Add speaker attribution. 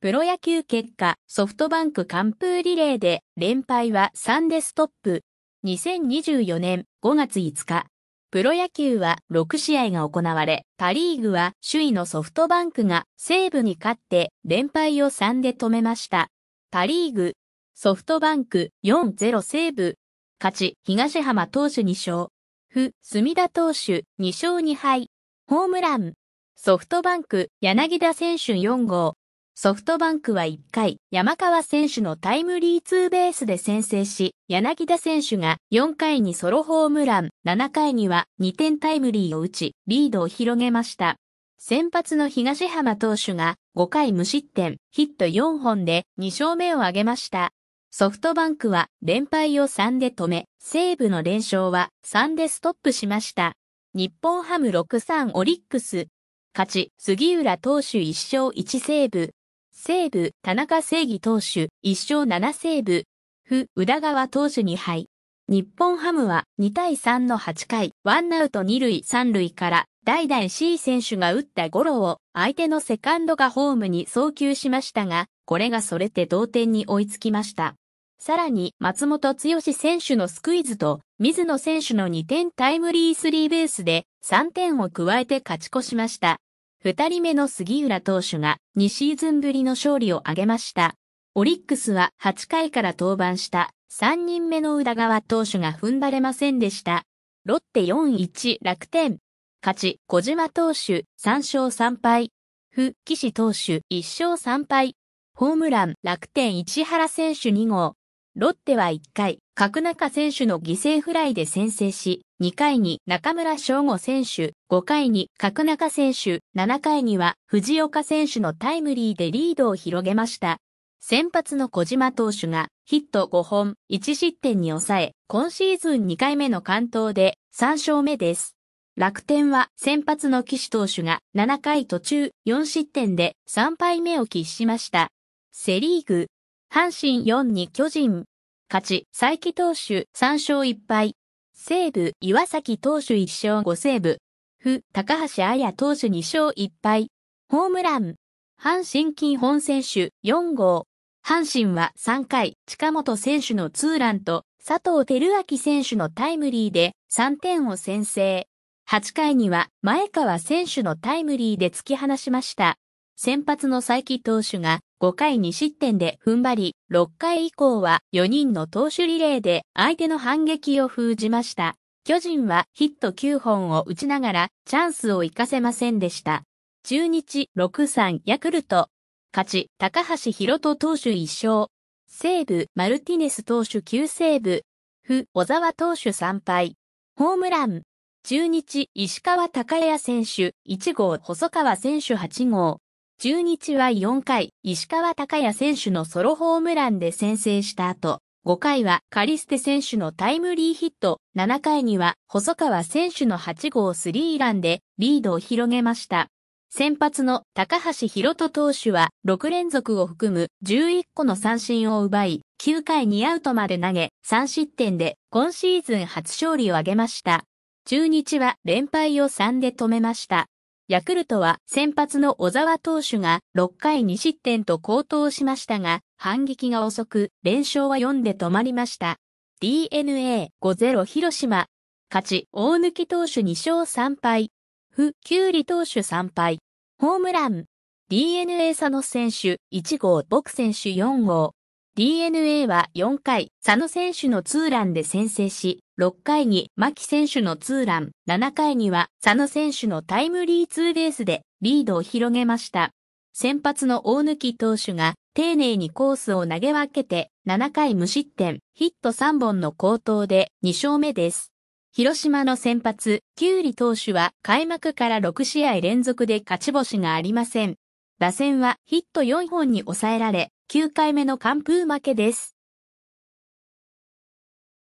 Speaker 1: プロ野球結果、ソフトバンク完封リレーで連敗は3でストップ。2024年5月5日、プロ野球は6試合が行われ、パリーグは首位のソフトバンクが西武に勝って連敗を3で止めました。パリーグ、ソフトバンク4-0西武、勝ち、東浜投手2勝、不、隅田投手2勝2敗、ホームラン、ソフトバンク柳田選手4号、ソフトバンクは1回、山川選手のタイムリーツーベースで先制し、柳田選手が4回にソロホームラン、7回には2点タイムリーを打ち、リードを広げました。先発の東浜投手が5回無失点、ヒット4本で2勝目を挙げました。ソフトバンクは連敗を3で止め、西武の連勝は3でストップしました。日本ハム6-3オリックス。勝ち、杉浦投手1勝1セーブ。西武、田中正義投手、一勝7セーブ、不、宇田川投手2敗。日本ハムは2対3の8回、ワンアウト2塁3塁から代々 C 選手が打ったゴロを相手のセカンドがホームに送球しましたが、これがそれて同点に追いつきました。さらに松本剛選手のスクイズと水野選手の2点タイムリースリーベースで3点を加えて勝ち越しました。二人目の杉浦投手が2シーズンぶりの勝利を挙げました。オリックスは8回から登板した3人目の宇田川投手が踏ん張れませんでした。ロッテ4-1楽天。勝ち、小島投手3勝3敗。不、岸投手1勝3敗。ホームラン、楽天市原選手2号。ロッテは1回、角中選手の犠牲フライで先制し、2回に中村翔吾選手、5回に角中選手、7回には藤岡選手のタイムリーでリードを広げました。先発の小島投手がヒット5本、1失点に抑え、今シーズン2回目の関東で3勝目です。楽天は先発の岸投手が7回途中4失点で3敗目を喫しました。セリーグ、阪神4に巨人、勝ち、佐伯投手3勝1敗、西武、岩崎投手1勝5セーブ。府高橋彩投手2勝1敗。ホームラン。阪神金本選手4号。阪神は3回、近本選手のツーランと、佐藤輝明選手のタイムリーで3点を先制。8回には前川選手のタイムリーで突き放しました。先発の佐伯投手が5回2失点で踏ん張り、6回以降は4人の投手リレーで相手の反撃を封じました。巨人はヒット9本を打ちながらチャンスを活かせませんでした。中日6-3ヤクルト。勝ち、高橋宏斗投手1勝。西武、マルティネス投手9セーブ。不、小沢投手3敗。ホームラン。中日、石川高也選手1号、細川選手8号。中日は4回、石川隆也選手のソロホームランで先制した後、5回はカリステ選手のタイムリーヒット、7回には細川選手の8号スリーランでリードを広げました。先発の高橋宏斗投手は6連続を含む11個の三振を奪い、9回2アウトまで投げ、3失点で今シーズン初勝利を挙げました。中日は連敗を3で止めました。ヤクルトは先発の小沢投手が6回2失点と高騰しましたが、反撃が遅く、連勝は4で止まりました。DNA5-0 広島、勝ち、大抜き投手2勝3敗、不、キュウリ投手3敗、ホームラン、DNA 佐野選手1号、ボク選手4号、DNA は4回、佐野選手のツーランで先制し、6回に牧選手のツーラン、7回には佐野選手のタイムリーツーベースでリードを広げました。先発の大抜き投手が丁寧にコースを投げ分けて7回無失点、ヒット3本の高投で2勝目です。広島の先発、キュウリ投手は開幕から6試合連続で勝ち星がありません。打線はヒット4本に抑えられ、9回目の完封負けです。